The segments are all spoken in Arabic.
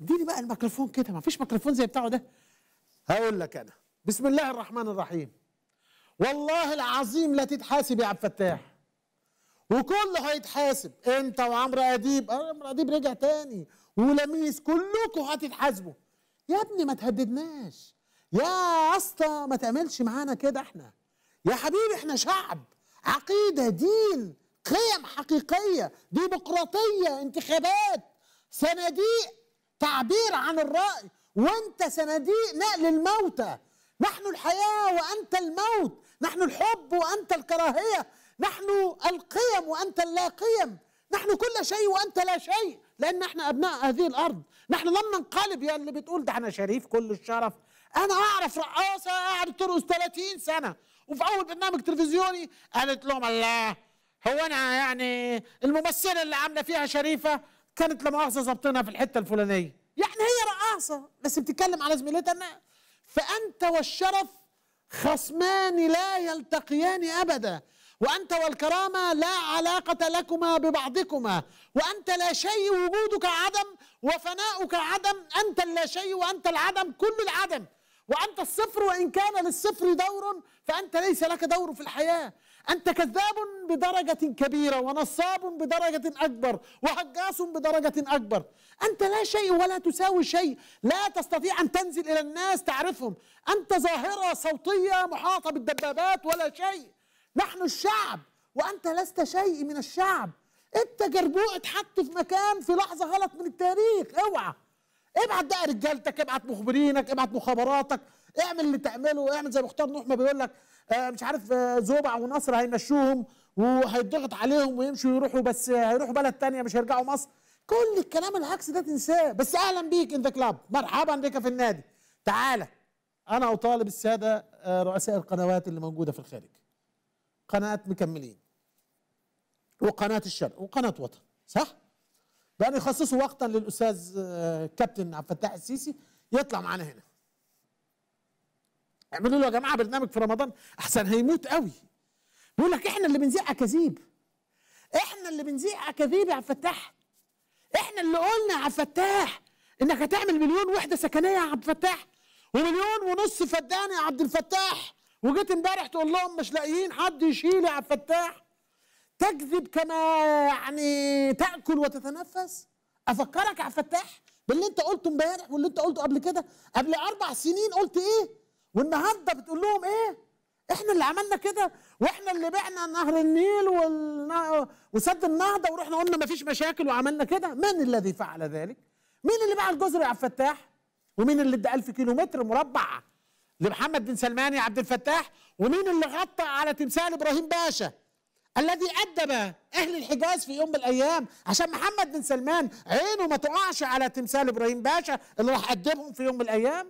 اديني بقى الميكروفون كده ما فيش ميكروفون زي بتاعه ده هقول لك انا بسم الله الرحمن الرحيم والله العظيم لا تتحاسب يا عبد الفتاح وكله هيتحاسب انت وعمرو اديب آه، عمرو اديب رجع تاني ولميس كلكم هتتحاسبوا يا ابني ما تهددناش يا اسطى ما تعملش معانا كده احنا يا حبيبي احنا شعب عقيده دين قيم حقيقيه ديمقراطيه انتخابات صناديق تعبير عن الرأي وأنت صناديق نقل الموتى نحن الحياة وأنت الموت نحن الحب وأنت الكراهية نحن القيم وأنت اللا قيم نحن كل شيء وأنت لا شيء لأن احنا أبناء هذه الأرض نحن لما نقلب يا اللي بتقول ده أنا شريف كل الشرف أنا أعرف رقاصة قعدت ترقص 30 سنة وفي أول برنامج تلفزيوني قالت لهم الله هو أنا يعني الممثلة اللي عاملة فيها شريفة كانت لمؤاخذه مؤاخذه في الحته الفلانيه يعني هي رقاصه بس بتتكلم على زميلتها انها فانت والشرف خصمان لا يلتقيان ابدا وانت والكرامه لا علاقه لكما ببعضكما وانت لا شيء وجودك عدم وفناؤك عدم انت اللا شيء وانت العدم كل العدم وانت الصفر وان كان للصفر دور فانت ليس لك دور في الحياه أنت كذاب بدرجة كبيرة ونصاب بدرجة أكبر وحجاص بدرجة أكبر أنت لا شيء ولا تساوي شيء لا تستطيع أن تنزل إلى الناس تعرفهم أنت ظاهرة صوتية محاطة بالدبابات ولا شيء نحن الشعب وأنت لست شيء من الشعب أنت جربوع اتحط في مكان في لحظة غلط من التاريخ اوعى ابعت بقى رجالتك ابعت مخبرينك ابعت مخابراتك اعمل اللي تعمله اعمل زي مختار نوح ما بيقول لك آه مش عارف آه، زوبع ونصر هيمشوهم وهيضغط عليهم ويمشوا يروحوا بس هيروحوا بلد تانية مش هيرجعوا مصر كل الكلام العكس ده تنساه بس اهلا بيك ان ذا كلاب مرحبا بك في النادي تعالى انا اطالب الساده آه، رؤساء القنوات اللي موجوده في الخارج قناه مكملين وقناه الشرق وقناه وطن صح بان يخصصوا وقتا للاستاذ آه، كابتن عبد الفتاح السيسي يطلع معانا هنا اعملوا له يا جماعه برنامج في رمضان احسن هيموت قوي بيقول لك احنا اللي بنذيع اكاذيب احنا اللي بنذيع اكاذيب يا عبد الفتاح احنا اللي قلنا يا عبد الفتاح انك هتعمل مليون وحده سكنيه يا عبد الفتاح ومليون ونص فدان يا عبد الفتاح وجيت امبارح تقول لهم مش لاقيين حد يشيل يا عبد الفتاح تكذب كما يعني تاكل وتتنفس افكرك يا عبد الفتاح باللي انت قلته امبارح واللي انت قلته قبل كده قبل اربع سنين قلت ايه والنهارده بتقول لهم ايه؟ احنا اللي عملنا كده واحنا اللي بعنا نهر النيل والنا... وسد النهضه ورحنا قلنا مفيش مشاكل وعملنا كده، من الذي فعل ذلك؟ مين اللي باع الجزر يا عبد الفتاح؟ ومين اللي ادى 1000 كيلو متر مربع لمحمد بن سلمان يا عبد الفتاح؟ ومين اللي غطى على تمثال ابراهيم باشا؟ الذي أدب أهل الحجاز في يوم من الأيام عشان محمد بن سلمان عينه ما تقعش على تمثال إبراهيم باشا اللي راح أدبهم في يوم من الأيام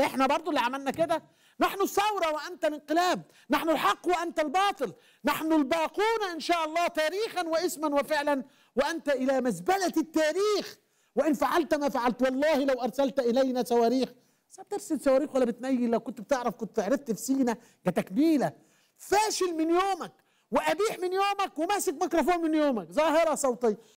احنا برضو اللي عملنا كده نحن الثورة وأنت الانقلاب نحن الحق وأنت الباطل نحن الباقون إن شاء الله تاريخا واسما وفعلا وأنت إلى مزبلة التاريخ وإن فعلت ما فعلت والله لو أرسلت إلينا صواريخ ساب صواريخ ولا بتنيل لو كنت بتعرف كنت عرفت في سينا كتكميلة فاشل من يومك وقبيح من يومك وماسك ميكروفون من يومك ظاهرة صوتية